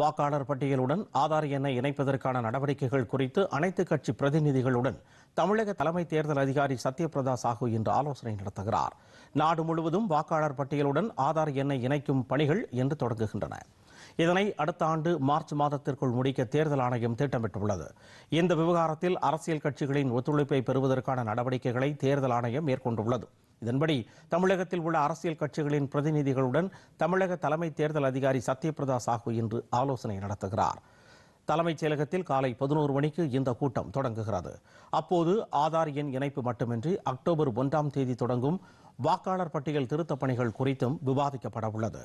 வாக்காளர் பட்டியலுடன் ஆதார் எண்ணை இணைப்பதற்கான நடவடிக்கைகள் குறித்து அனைத்து கட்சி பிரதிநிதிகளுடன் தமிழக தலைமை தேர்தல் அதிகாரி சத்யபிரதா சாஹூ இன்று ஆலோசனை நடத்துகிறார் நாடு முழுவதும் வாக்காளர் பட்டியலுடன் ஆதார் எண்ணை இணைக்கும் பணிகள் இன்று தொடங்குகின்றன இதனை அடுத்த ஆண்டு மார்ச் மாதத்திற்குள் முடிக்க தேர்தல் ஆணையம் திட்டமிட்டுள்ளது இந்த விவகாரத்தில் அரசியல் கட்சிகளின் ஒத்துழைப்பை பெறுவதற்கான நடவடிக்கைகளை தேர்தல் ஆணையம் மேற்கொண்டுள்ளது இதன்படி தமிழகத்தில் உள்ள அரசியல் கட்சிகளின் பிரதிநிதிகளுடன் தமிழக தலைமை தேர்தல் அதிகாரி சத்யபிரதா சாஹு இன்று ஆலோசனை நடத்துகிறார் தலைமைச் செயலகத்தில் காலை பதினோரு மணிக்கு இந்த கூட்டம் தொடங்குகிறது அப்போது ஆதார் எண் இணைப்பு மட்டுமின்றி அக்டோபர் ஒன்றாம் தேதி தொடங்கும் வாக்காளர் பட்டியல் திருத்தப் பணிகள் குறித்தும் விவாதிக்கப்பட உள்ளது